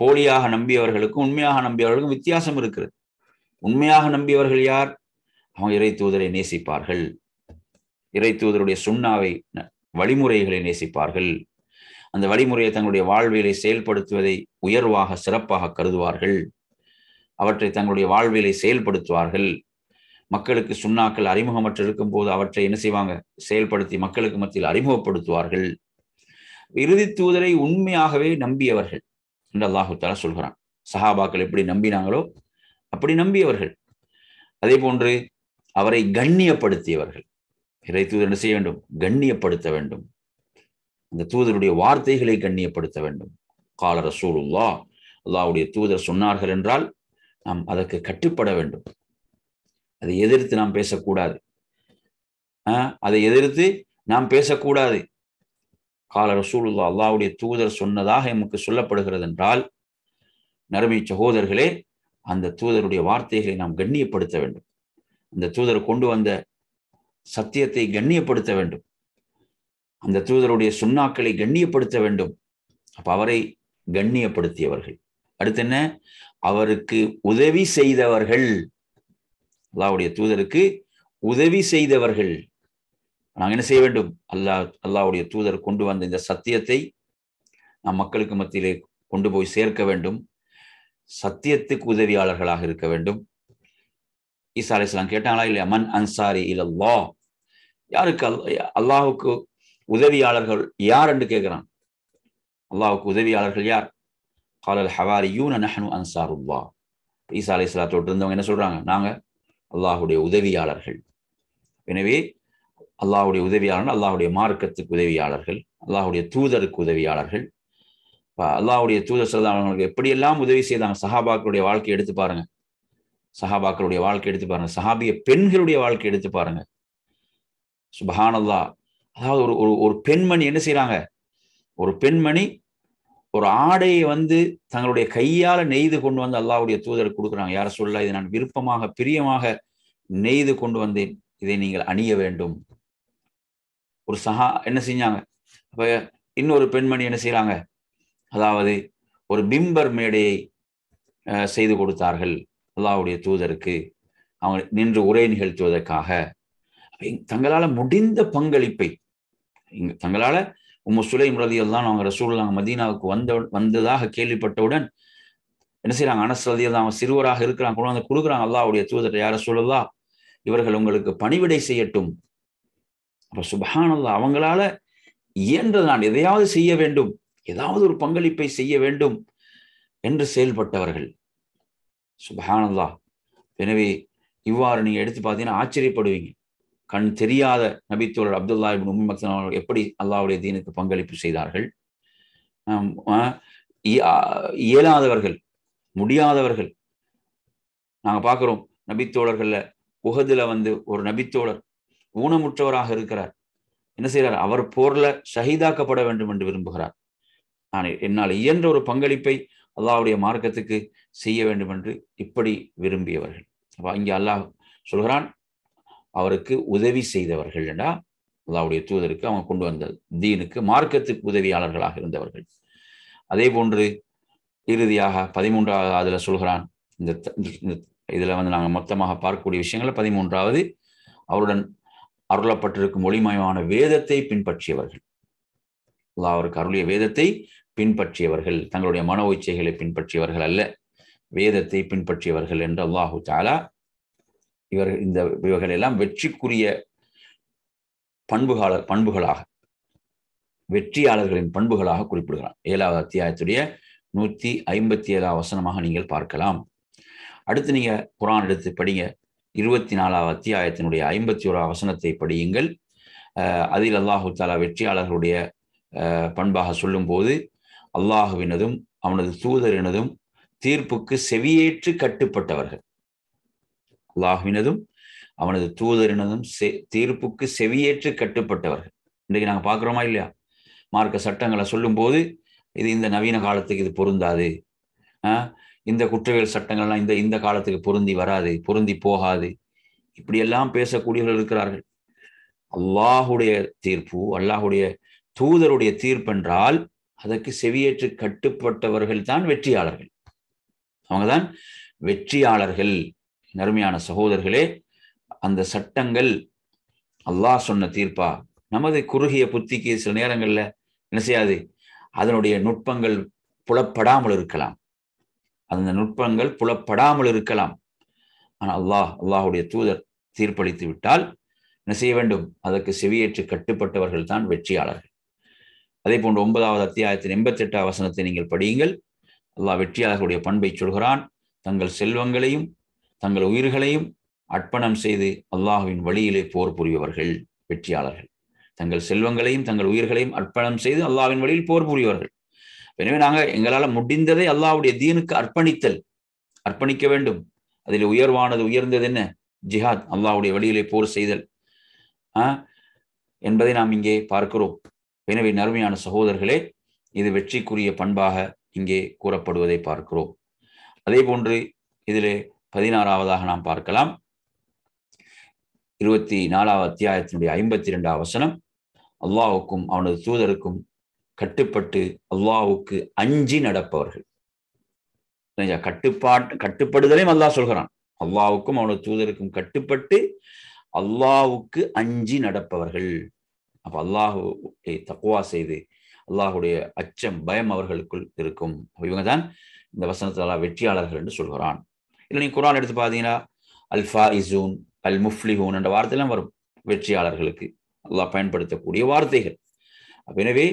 போலியாக நம்பியவர்களுக்கும் உண்மையாக நம்பியவர்களுக்கும் வித்தியாசம் இருக்கிறது உண்மையாக நம்பியவர்கள் யார் அவங்க இறை தூதரை நேசிப்பார்கள் இறை தூதருடைய சுண்ணாவை வழிமுறைகளை நேசிப்பார்கள் அந்த வழிமுறையை தங்களுடைய வாழ்வியலை செயல்படுத்துவதை உயர்வாக சிறப்பாக கருதுவார்கள் அவற்றை தங்களுடைய வாழ்வியலை செயல்படுத்துவார்கள் மக்களுக்கு சுண்ணாக்கள் அறிமுகமற்று இருக்கும் போது அவற்றை என்ன செய்வாங்க செயல்படுத்தி மக்களுக்கு மத்தியில் அறிமுகப்படுத்துவார்கள் இறுதி தூதரை உண்மையாகவே நம்பியவர்கள் என்று அல்லாஹு தாலா சொல்கிறான் சஹாபாக்கள் எப்படி நம்பினாங்களோ அப்படி நம்பியவர்கள் அதே போன்று அவரை கண்ணியப்படுத்தியவர்கள் இறை தூதர் என்ன செய்ய வேண்டும் கண்ணியப்படுத்த வேண்டும் அந்த தூதருடைய வார்த்தைகளை கண்ணியப்படுத்த வேண்டும் காலர சூழ்வா அல்லாவுடைய தூதர் சொன்னார்கள் என்றால் நாம் அதற்கு கட்டுப்பட வேண்டும் அதை எதிர்த்து நாம் பேசக்கூடாது அதை எதிர்த்து நாம் பேசக்கூடாது கால ரசூலுல்லா அல்லாவுடைய தூதர் சொன்னதாக எமக்கு சொல்லப்படுகிறது என்றால் நரபி சகோதரர்களே அந்த தூதருடைய வார்த்தைகளை நாம் கண்ணியப்படுத்த வேண்டும் அந்த தூதர் கொண்டு வந்த சத்தியத்தை கண்ணியப்படுத்த வேண்டும் அந்த தூதருடைய சுண்ணாக்களை கண்ணியப்படுத்த வேண்டும் அப்ப அவரை கண்ணியப்படுத்தியவர்கள் அடுத்து என்ன அவருக்கு உதவி செய்தவர்கள் அல்லாவுடைய தூதருக்கு உதவி செய்தவர்கள் நாங்கள் என்ன செய்ய வேண்டும் அல்லா அல்லாவுடைய தூதர் கொண்டு வந்த இந்த சத்தியத்தை நம் மக்களுக்கு மத்தியிலே கொண்டு போய் சேர்க்க வேண்டும் சத்தியத்துக்கு உதவியாளர்களாக இருக்க வேண்டும் ஈசா அலிஸ்லாம் கேட்டாங்களா இல்லையா மன் அன்சாரி இல்லல்லா யாருக்கு அல் அல்லாஹுக்கு உதவியாளர்கள் யார் என்று கேட்கிறான் அல்லாஹுக்கு உதவியாளர்கள் யார் காலல் ஹவாரி யூனு அன்சார் உல்லா ஈசா அலி இஸ்லாத்தோடு இருந்தவங்க என்ன சொல்றாங்க நாங்க அல்லாஹுடைய உதவியாளர்கள் எனவே அல்லாஹுடைய உதவியாளர்கள் அல்லாஹுடைய மார்க்கத்துக்கு உதவியாளர்கள் அல்லாஹுடைய தூதருக்கு உதவியாளர்கள் இப்போ அல்லாஹுடைய தூதர் சிறந்தவர்களுக்கு எப்படியெல்லாம் உதவி செய்தாங்க சஹாபாக்களுடைய வாழ்க்கையை எடுத்து பாருங்க சஹாபாக்களுடைய வாழ்க்கை எடுத்து பாருங்க சஹாபிய பெண்களுடைய வாழ்க்கை எடுத்து பாருங்க சுபஹானல்லா அதாவது ஒரு ஒரு ஒரு பெண்மணி என்ன செய்கிறாங்க ஒரு பெண்மணி ஒரு ஆடையை வந்து தங்களுடைய கையால் நெய்து கொண்டு வந்து அல்லாவுடைய தூதர் கொடுக்குறாங்க யார சொல்ல இதை நான் விருப்பமாக பிரியமாக நெய்து கொண்டு வந்தேன் இதை நீங்கள் அணிய வேண்டும் ஒரு சகா என்ன செஞ்சாங்க அப்போ இன்னொரு பெண்மணி என்ன செய்கிறாங்க அதாவது ஒரு பிம்பர் மேடையை செய்து கொடுத்தார்கள் அல்லாவுடைய தூதருக்கு அவங்க நின்று உரை நிகழ்த்துவதற்காக தங்களால் முடிந்த பங்களிப்பை தங்களால் உம்மு சுலை ரதியெல்லாம் அவங்க ரசூல் மதீனாவுக்கு வந்த வந்ததாக கேள்விப்பட்டவுடன் என்ன செய்கிறாங்க அனசதியெல்லாம் ரதியெல்லாம் அவங்க சிறுவராக இருக்கிறாங்க கொண்டு வந்து கொடுக்குறாங்க அல்லாவுடைய தூதர் யார சொல்லலா இவர்கள் உங்களுக்கு பணிவிடை செய்யட்டும் அப்போ சுபஹானல்லா அவங்களால இயன்ற நான் எதையாவது செய்ய வேண்டும் ஏதாவது ஒரு பங்களிப்பை செய்ய வேண்டும் என்று செயல்பட்டவர்கள் சுபஹானல்லா எனவே இவ்வாறு நீங்க எடுத்து பார்த்தீங்கன்னா ஆச்சரியப்படுவீங்க கண் தெரியாத நபித்தோழர் அப்துல்லா இபின் அவர்கள் எப்படி அல்லாவுடைய தீனுக்கு பங்களிப்பு செய்தார்கள் இயலாதவர்கள் முடியாதவர்கள் நாங்கள் பார்க்குறோம் நபித்தோழர்களில் உகதில் வந்து ஒரு நபித்தோழர் ஊனமுற்றவராக இருக்கிறார் என்ன செய்கிறார் அவர் போர்ல ஷஹீதாக்கப்பட வேண்டும் என்று விரும்புகிறார் நான் என்னால் இயன்ற ஒரு பங்களிப்பை அல்லாவுடைய மார்க்கத்துக்கு செய்ய வேண்டும் என்று இப்படி விரும்பியவர்கள் அப்போ இங்கே அல்லாஹ் சொல்கிறான் அவருக்கு உதவி செய்தவர்கள் என்றா அல்லாவுடைய தூதருக்கு அவங்க கொண்டு வந்த தீனுக்கு மார்க்கத்துக்கு உதவியாளர்களாக இருந்தவர்கள் அதே போன்று இறுதியாக பதிமூன்றாவது அதில் சொல்கிறான் இந்த இதில் வந்து நாங்கள் மொத்தமாக பார்க்கக்கூடிய விஷயங்கள் பதிமூன்றாவது அவருடன் அருளப்பட்டிருக்கும் ஒளிமயமான வேதத்தை பின்பற்றியவர்கள் அல்லாஹ் அவருக்கு அருளிய வேதத்தை பின்பற்றியவர்கள் தங்களுடைய மன உச்சைகளை பின்பற்றியவர்கள் அல்ல வேதத்தை பின்பற்றியவர்கள் என்று அல்லாஹு தாலா இவர்கள் இந்த இவர்கள் எல்லாம் வெற்றிக்குரிய பண்புகால பண்புகளாக வெற்றியாளர்களின் பண்புகளாக குறிப்பிடுகிறான் ஏழாவது அத்தியாயத்துடைய நூத்தி ஐம்பத்தி ஏழாவது வசனமாக நீங்கள் பார்க்கலாம் அடுத்து நீங்க குரான் எடுத்து படிங்க இருபத்தி நாலாவது அத்தியாயத்தினுடைய ஐம்பத்தி ஒரு வசனத்தை படியுங்கள் அதில் அல்லாஹு தாலா வெற்றியாளர்களுடைய பண்பாக சொல்லும்போது அல்லாஹுவினதும் அவனது தூதரினதும் தீர்ப்புக்கு செவியேற்று கட்டுப்பட்டவர்கள் அல்லாஹுவினதும் அவனது தூதரினதும் தீர்ப்புக்கு செவியேற்று கட்டுப்பட்டவர்கள் இன்றைக்கு நாங்கள் பார்க்குறோமா இல்லையா மார்க்க சட்டங்களை சொல்லும்போது இது இந்த நவீன காலத்துக்கு இது பொருந்தாது இந்த குற்றவியல் சட்டங்கள்லாம் இந்த இந்த காலத்துக்கு பொருந்தி வராது பொருந்தி போகாது இப்படியெல்லாம் பேசக்கூடியவர்கள் இருக்கிறார்கள் அல்லாஹுடைய தீர்ப்பு அல்லாஹுடைய தூதருடைய தீர்ப்பென்றால் அதற்கு செவியேற்று கட்டுப்பட்டவர்கள் தான் வெற்றியாளர்கள் அவங்க தான் வெற்றியாளர்கள் நறுமையான சகோதரர்களே அந்த சட்டங்கள் அல்லாஹ் சொன்ன தீர்ப்பா நமது குறுகிய புத்திக்கு சில நேரங்களில் என்ன செய்யாது அதனுடைய நுட்பங்கள் புலப்படாமல் இருக்கலாம் அந்த நுட்பங்கள் புலப்படாமல் இருக்கலாம் ஆனால் அல்லாஹ் அல்லாஹுடைய தூதர் தீர்ப்பளித்து விட்டால் என்ன செய்ய வேண்டும் அதற்கு செவியேற்று கட்டுப்பட்டவர்கள் தான் வெற்றியாளர்கள் அதே போன்று ஒன்பதாவது அத்தியாயத்தின் எண்பத்தி எட்டாம் வசனத்தை நீங்கள் படியுங்கள் அல்லாஹ் வெற்றியாளர்களுடைய பண்பை சொல்கிறான் தங்கள் செல்வங்களையும் தங்கள் உயிர்களையும் அர்ப்பணம் செய்து அல்லாஹுவின் வழியிலே போர் புரியவர்கள் வெற்றியாளர்கள் தங்கள் செல்வங்களையும் தங்கள் உயிர்களையும் அர்ப்பணம் செய்து அல்லாவின் வழியில் போர் புரியவர்கள் எனவே நாங்கள் எங்களால் முடிந்ததை அல்லாவுடைய தீனுக்கு அர்ப்பணித்தல் அர்ப்பணிக்க வேண்டும் அதில் உயர்வானது உயர்ந்தது என்ன ஜிஹாத் அல்லாவுடைய வழியிலே போர் செய்தல் என்பதை நாம் இங்கே பார்க்கிறோம் எனவே நறுமையான சகோதரர்களே இது வெற்றிக்குரிய பண்பாக இங்கே கூறப்படுவதை பார்க்கிறோம் அதே போன்று இதிலே பதினாறாவதாக நாம் பார்க்கலாம் இருபத்தி நாலாவது அத்தியாயத்தினுடைய ஐம்பத்தி ரெண்டாவது வசனம் அல்லாஹுக்கும் அவனது தூதருக்கும் கட்டுப்பட்டு அல்லாவுக்கு அஞ்சி நடப்பவர்கள் கட்டுப்பாட்டு கட்டுப்படுதலையும் அல்லாஹ் சொல்கிறான் அல்லாவுக்கும் அவனோட தூதருக்கும் கட்டுப்பட்டு அல்லாவுக்கு அஞ்சி நடப்பவர்கள் அப்ப அல்லாஹுவை தக்குவா செய்து அல்லாஹுடைய அச்சம் பயம் அவர்களுக்குள் இருக்கும் இவங்கதான் தான் இந்த வசனத்தால வெற்றியாளர்கள் என்று சொல்கிறான் இல்லை நீ குரான் எடுத்து பார்த்தீங்கன்னா அல்ஃபா இசூன் அல் முஃப்லிஹூன் என்ற வார்த்தையெல்லாம் வரும் வெற்றியாளர்களுக்கு அல்லாஹ் பயன்படுத்தக்கூடிய வார்த்தைகள் எனவே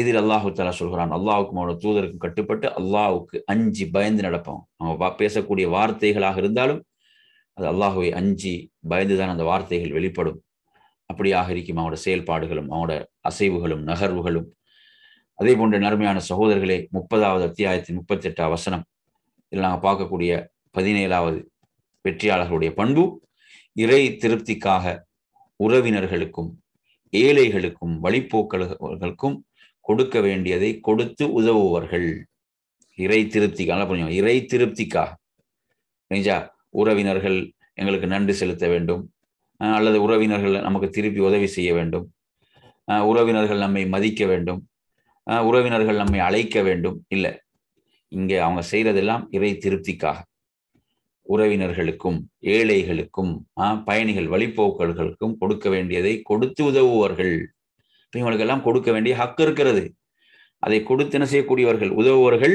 இதில் அல்லாஹு தலா சொல்கிறான் அல்லாவுக்கும் அவனோட தூதருக்கும் கட்டுப்பட்டு அல்லாவுக்கு அஞ்சு பயந்து நடப்போம் அவங்க பேசக்கூடிய வார்த்தைகளாக இருந்தாலும் அது அல்லாஹுவை அஞ்சு பயந்து தான் அந்த வார்த்தைகள் வெளிப்படும் அப்படியாக இருக்கும் அவனோட செயல்பாடுகளும் அவனோட அசைவுகளும் நகர்வுகளும் அதே போன்ற நேர்மையான சகோதரர்களே முப்பதாவது முப்பத்தி எட்டாம் வசனம் இதில் நாங்கள் பார்க்கக்கூடிய பதினேழாவது வெற்றியாளர்களுடைய பண்பு இறை திருப்திக்காக உறவினர்களுக்கும் ஏழைகளுக்கும் வழிப்போக்கர்களுக்கும் கொடுக்க வேண்டியதை கொடுத்து உதவுவார்கள் இறை நல்லா புரியும் இறை திருப்திக்கா புரிஞ்சா உறவினர்கள் எங்களுக்கு நன்றி செலுத்த வேண்டும் அல்லது உறவினர்கள் நமக்கு திருப்பி உதவி செய்ய வேண்டும் உறவினர்கள் நம்மை மதிக்க வேண்டும் உறவினர்கள் நம்மை அழைக்க வேண்டும் இல்லை இங்கே அவங்க செய்கிறதெல்லாம் இறை திருப்திக்காக உறவினர்களுக்கும் ஏழைகளுக்கும் பயணிகள் வழிபோக்கல்களுக்கும் கொடுக்க வேண்டியதை கொடுத்து உதவுவார்கள் இவங்களுக்கு எல்லாம் கொடுக்க வேண்டிய ஹக்கு இருக்கிறது அதை கொடுத்து என்ன செய்யக்கூடியவர்கள் உதவுவர்கள்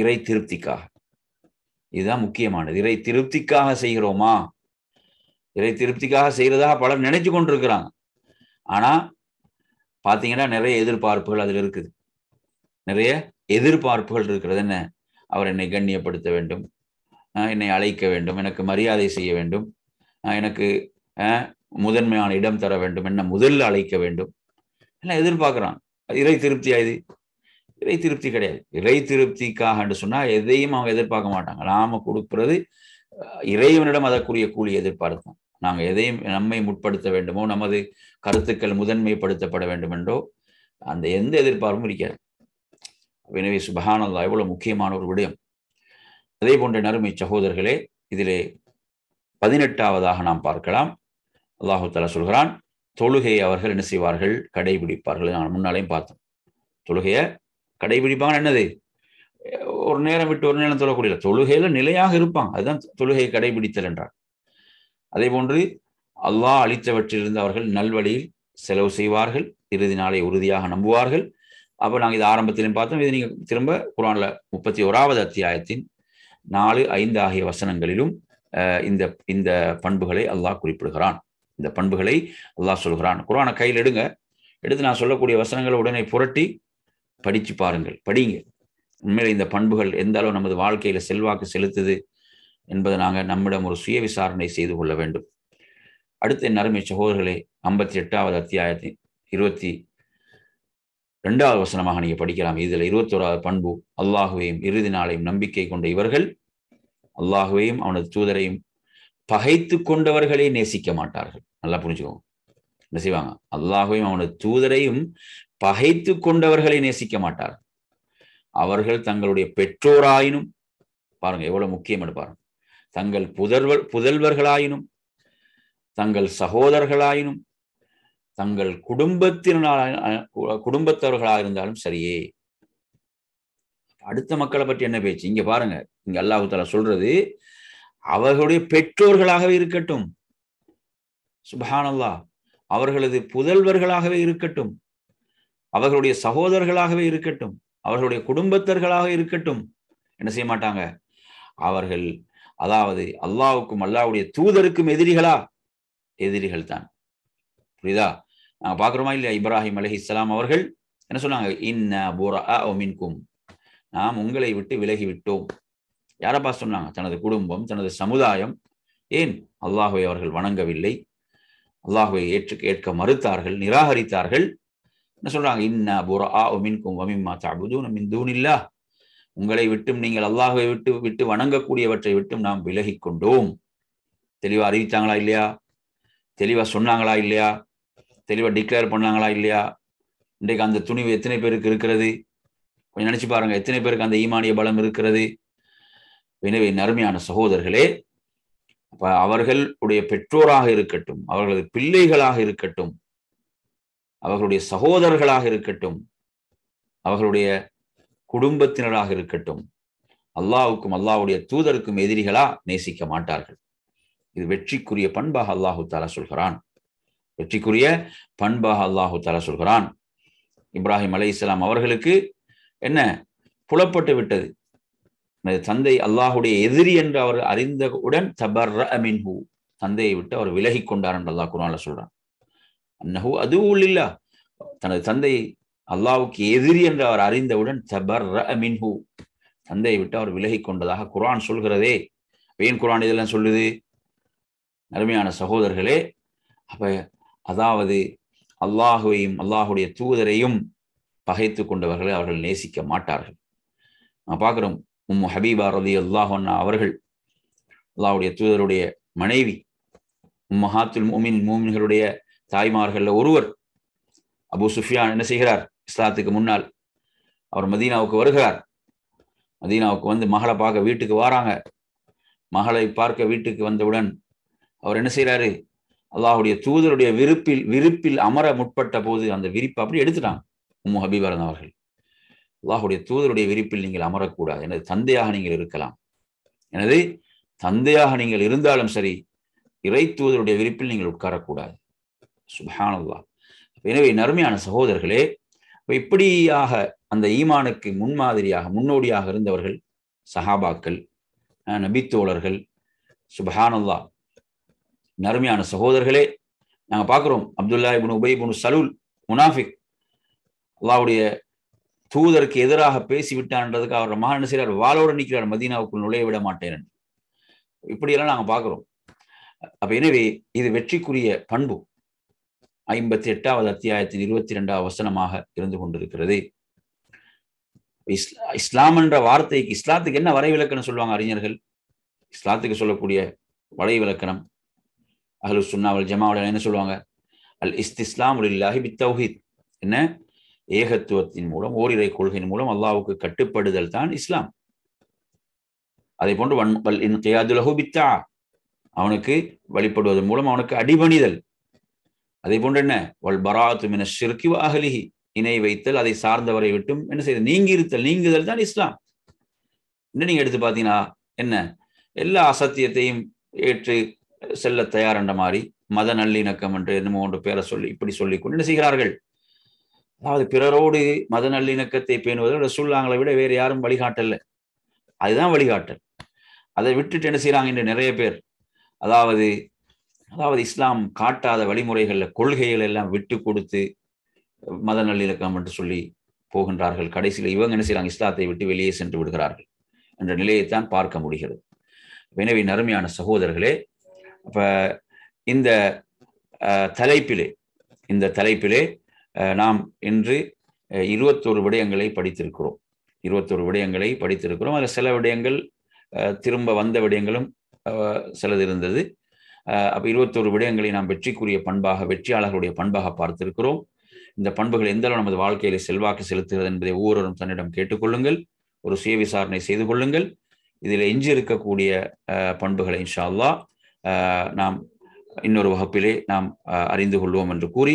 இறை திருப்திக்காக இதுதான் முக்கியமானது இறை திருப்திக்காக செய்கிறோமா இறை திருப்திக்காக செய்கிறதாக பலர் நினைச்சு கொண்டிருக்கிறாங்க ஆனால் பார்த்தீங்கன்னா நிறைய எதிர்பார்ப்புகள் அதில் இருக்குது நிறைய எதிர்பார்ப்புகள் இருக்கிறது என்ன அவர் என்னை கண்ணியப்படுத்த வேண்டும் என்னை அழைக்க வேண்டும் எனக்கு மரியாதை செய்ய வேண்டும் எனக்கு முதன்மையான இடம் தர வேண்டும் என்ன முதல்ல அழைக்க வேண்டும் என்ன எதிர்பார்க்குறான் இறை திருப்தி இது இறை திருப்தி கிடையாது இறை திருப்திக்காக என்று சொன்னால் எதையும் அவங்க எதிர்பார்க்க மாட்டாங்க நாம கொடுக்கறது இறைவனிடம் அதற்குரிய கூலி எதிர்பார்க்கும் நாங்கள் எதையும் நம்மை முற்படுத்த வேண்டுமோ நமது கருத்துக்கள் முதன்மைப்படுத்தப்பட வேண்டும் என்றோ அந்த எந்த எதிர்பார்ப்பும் இருக்காது எனவே சுபஹானல்லா எவ்வளவு முக்கியமான ஒரு விடயம் அதே போன்ற நறுமை சகோதரர்களே இதிலே பதினெட்டாவதாக நாம் பார்க்கலாம் அல்லாஹு தலா சொல்கிறான் தொழுகையை அவர்கள் என்ன செய்வார்கள் கடைபிடிப்பார்கள் நான் முன்னாலையும் பார்த்தோம் தொழுகையை கடைபிடிப்பாங்க என்னது ஒரு நேரம் விட்டு ஒரு நேரம் தொழக்கூடிய தொழுகையில நிலையாக இருப்பாங்க அதுதான் தொழுகையை கடைபிடித்தல் என்றார் அதே போன்று அல்லாஹ் அளித்தவற்றிலிருந்து அவர்கள் நல்வழியில் செலவு செய்வார்கள் இறுதி நாளை உறுதியாக நம்புவார்கள் அப்போ நாங்கள் இது ஆரம்பத்திலும் பார்த்தோம் இது நீங்கள் திரும்ப குரானில் முப்பத்தி ஓராவது அத்தியாயத்தின் நாலு ஐந்து ஆகிய வசனங்களிலும் இந்த இந்த பண்புகளை அல்லாஹ் குறிப்பிடுகிறான் இந்த பண்புகளை அல்லாஹ் சொல்கிறான் குரானை கையில் எடுங்க எடுத்து நான் சொல்லக்கூடிய வசனங்களை உடனே புரட்டி படித்து பாருங்கள் படிங்க உண்மையில இந்த பண்புகள் எந்த அளவு நமது வாழ்க்கையில் செல்வாக்கு செலுத்துது என்பதை நாங்கள் நம்மிடம் ஒரு சுய விசாரணை செய்து கொள்ள வேண்டும் அடுத்து என் அருமை சகோதரர்களே ஐம்பத்தி எட்டாவது அத்தியாயத்தின் இருபத்தி ரெண்டாவது வசனமாக நீங்கள் படிக்கலாம் இதில் இருபத்தோராவது பண்பு அல்லாஹுவையும் இறுதி நாளையும் நம்பிக்கை கொண்ட இவர்கள் அல்லாஹுவையும் அவனது தூதரையும் பகைத்து கொண்டவர்களை நேசிக்க மாட்டார்கள் நல்லா புரிஞ்சுக்கோங்க என்ன செய்வாங்க அல்லாஹையும் அவனது தூதரையும் பகைத்து கொண்டவர்களை நேசிக்க மாட்டார்கள் அவர்கள் தங்களுடைய பெற்றோராயினும் பாருங்க எவ்வளவு முக்கியம் எடுப்பாரு தங்கள் புதல்வர் புதல்வர்களாயினும் தங்கள் சகோதரர்களாயினும் தங்கள் குடும்பத்தினால் குடும்பத்தவர்களாக இருந்தாலும் சரியே அடுத்த மக்களை பற்றி என்ன பேச்சு இங்க பாருங்க இங்க அல்லாஹு தலா சொல்றது அவர்களுடைய பெற்றோர்களாகவே இருக்கட்டும் சுபஹானல்லா அவர்களது புதல்வர்களாகவே இருக்கட்டும் அவர்களுடைய சகோதரர்களாகவே இருக்கட்டும் அவர்களுடைய குடும்பத்தர்களாக இருக்கட்டும் என்ன செய்ய மாட்டாங்க அவர்கள் அதாவது அல்லாவுக்கும் அல்லாவுடைய தூதருக்கும் எதிரிகளா எதிரிகள் தான் புரியுதா நாங்கள் பார்க்குறோமா இல்லையா இப்ராஹிம் அலஹி இஸ்லாம் அவர்கள் என்ன சொன்னாங்க இன்ன புரா மின்கும் நாம் உங்களை விட்டு விலகி விட்டோம் யாரப்பா சொன்னாங்க தனது குடும்பம் தனது சமுதாயம் ஏன் அல்லாஹுவை அவர்கள் வணங்கவில்லை அல்லாஹுவை ஏற்று கேட்க மறுத்தார்கள் நிராகரித்தார்கள் என்ன சொல்றாங்க இன்னா புரா ஆ மின்கும் வமிம்மா தாபுதூன் மின் உங்களை விட்டும் நீங்கள் அல்லாஹுவை விட்டு விட்டு வணங்கக்கூடியவற்றை விட்டும் நாம் விலகி கொண்டோம் தெளிவாக அறிவித்தாங்களா இல்லையா தெளிவாக சொன்னாங்களா இல்லையா தெளிவாக டிக்ளேர் பண்ணாங்களா இல்லையா இன்றைக்கு அந்த துணிவு எத்தனை பேருக்கு இருக்கிறது கொஞ்சம் நினச்சி பாருங்க எத்தனை பேருக்கு அந்த ஈமானிய பலம் இருக்கிறது எனவே நறுமையான சகோதரர்களே அப்ப அவர்களுடைய பெற்றோராக இருக்கட்டும் அவர்களது பிள்ளைகளாக இருக்கட்டும் அவர்களுடைய சகோதரர்களாக இருக்கட்டும் அவர்களுடைய குடும்பத்தினராக இருக்கட்டும் அல்லாவுக்கும் அல்லாவுடைய தூதருக்கும் எதிரிகளா நேசிக்க மாட்டார்கள் இது வெற்றிக்குரிய பண்பாக அல்லாஹு தாலா சொல்கிறான் வெற்றிக்குரிய பண்பாக அல்லாஹு தாலா சொல்கிறான் இப்ராஹிம் அலை இஸ்லாம் அவர்களுக்கு என்ன புலப்பட்டு விட்டது எனது தந்தை அல்லாஹுடைய எதிரி என்று அவர் அறிந்தவுடன் தபர் அமின்ஹூ தந்தையை விட்டு அவர் விலகி கொண்டார் என்று அல்லாஹ் குரான் சொல்றான் அன்னஹூ அதுவும் இல்லா தனது தந்தை அல்லாவுக்கு எதிரி என்று அவர் அறிந்தவுடன் தபர் அமின்ஹூ தந்தையை விட்டு அவர் விலகி கொண்டதாக குரான் சொல்கிறதே வேன் குரான் இதெல்லாம் சொல்லுது அருமையான சகோதரர்களே அப்ப அதாவது அல்லாஹுவையும் அல்லாஹுடைய தூதரையும் பகைத்து கொண்டவர்களை அவர்கள் நேசிக்க மாட்டார்கள் நான் பார்க்குறோம் உம்மு ஹபீபா ரதி அல்லாஹன்னா அவர்கள் அல்லாவுடைய தூதருடைய மனைவி உம்மு ஹாத்துல் மோமின் மோமின்களுடைய தாய்மார்களில் ஒருவர் அபு சுஃபியான் என்ன செய்கிறார் இஸ்லாத்துக்கு முன்னால் அவர் மதீனாவுக்கு வருகிறார் மதீனாவுக்கு வந்து மகளை பார்க்க வீட்டுக்கு வாராங்க மகளை பார்க்க வீட்டுக்கு வந்தவுடன் அவர் என்ன செய்கிறாரு அல்லாஹுடைய தூதருடைய விருப்பில் விருப்பில் அமர முற்பட்ட போது அந்த விரிப்பை அப்படி எடுத்துட்டாங்க உம்மு ஹபீபரன் அவர்கள் அல்லாஹுடைய தூதருடைய விரிப்பில் நீங்கள் அமரக்கூடாது எனது தந்தையாக நீங்கள் இருக்கலாம் எனது தந்தையாக நீங்கள் இருந்தாலும் சரி இறை தூதருடைய விரிப்பில் நீங்கள் உட்காரக்கூடாது சுபஹானுல்லா எனவே நறுமையான சகோதரர்களே இப்படியாக அந்த ஈமானுக்கு முன்மாதிரியாக முன்னோடியாக இருந்தவர்கள் சஹாபாக்கள் நபித்தோழர்கள் சுபஹானுல்லா நறுமையான சகோதரர்களே நாங்கள் பார்க்குறோம் அப்துல்லா இபுன் உபை இபுன் சலூல் முனாஃபிக் அல்லாவுடைய தூதருக்கு எதிராக பேசிவிட்டான்றதுக்கு அவர் மகன் செய்கிறார் வாழோடு நிற்கிறார் மதீனாவுக்குள் நுழைய விட மாட்டேன் இப்படியெல்லாம் நாங்கள் பார்க்குறோம் அப்போ எனவே இது வெற்றிக்குரிய பண்பு ஐம்பத்தி எட்டாவது அத்தியாயத்தின் இருபத்தி ரெண்டாவது வசனமாக இருந்து கொண்டிருக்கிறது இஸ்லா இஸ்லாம் என்ற வார்த்தைக்கு இஸ்லாத்துக்கு என்ன வரை சொல்லுவாங்க அறிஞர்கள் இஸ்லாத்துக்கு சொல்லக்கூடிய வலை விளக்கணம் அஹலு சுன்னாவல் ஜமாவில் என்ன சொல்லுவாங்க அல் இஸ்திஸ்லாம் உல்லாஹி பித் தௌஹித் என்ன ஏகத்துவத்தின் மூலம் ஓரிரை கொள்கையின் மூலம் அல்லாவுக்கு கட்டுப்படுதல் தான் இஸ்லாம் அதே போன்று வன் வல் அவனுக்கு வழிபடுவதன் மூலம் அவனுக்கு அடிபணிதல் அதே போன்று என்ன வல் பராத்து மின சிறுக்கி அகலிஹி இணை வைத்தல் அதை சார்ந்தவரை விட்டும் என்ன செய்யுது நீங்கிருத்தல் நீங்குதல் தான் இஸ்லாம் இன்னும் நீங்க எடுத்து பார்த்தீங்கன்னா என்ன எல்லா அசத்தியத்தையும் ஏற்று செல்ல தயார் என்ற மாதிரி மத நல்லிணக்கம் என்று என்னமோ ஒன்று பேரை சொல்லி இப்படி சொல்லி கொண்டு என்ன செய்கிறார்கள் அதாவது பிறரோடு மத நல்லிணக்கத்தை பேணுவதில் ரசூல்லாங்களை விட வேறு யாரும் வழிகாட்டல அதுதான் வழிகாட்டல் அதை விட்டுட்டு என்ன செய்கிறாங்க என்று நிறைய பேர் அதாவது அதாவது இஸ்லாம் காட்டாத வழிமுறைகளில் கொள்கைகள் எல்லாம் விட்டு கொடுத்து மத நல்லிணக்கம் என்று சொல்லி போகின்றார்கள் கடைசியில் இவங்க என்ன செய்கிறாங்க இஸ்லாத்தை விட்டு வெளியே சென்று விடுகிறார்கள் என்ற நிலையைத்தான் பார்க்க முடிகிறது எனவே நறுமையான சகோதரர்களே இப்போ இந்த தலைப்பிலே இந்த தலைப்பிலே நாம் இன்று இருபத்தொரு விடயங்களை படித்திருக்கிறோம் இருபத்தொரு விடயங்களை படித்திருக்கிறோம் அதில் சில விடயங்கள் திரும்ப வந்த விடயங்களும் சிலது இருந்தது அப்போ இருபத்தொரு விடயங்களை நாம் வெற்றிக்குரிய பண்பாக வெற்றியாளர்களுடைய பண்பாக பார்த்திருக்கிறோம் இந்த பண்புகள் எந்த அளவு நமது வாழ்க்கையில் செல்வாக்கு செலுத்துகிறது என்பதை ஒவ்வொருவரும் தன்னிடம் கேட்டுக்கொள்ளுங்கள் ஒரு சுய விசாரணை செய்து கொள்ளுங்கள் இதில் எஞ்சி இருக்கக்கூடிய பண்புகளை இன்ஷா அல்லா நாம் இன்னொரு வகுப்பிலே நாம் அறிந்து கொள்வோம் என்று கூறி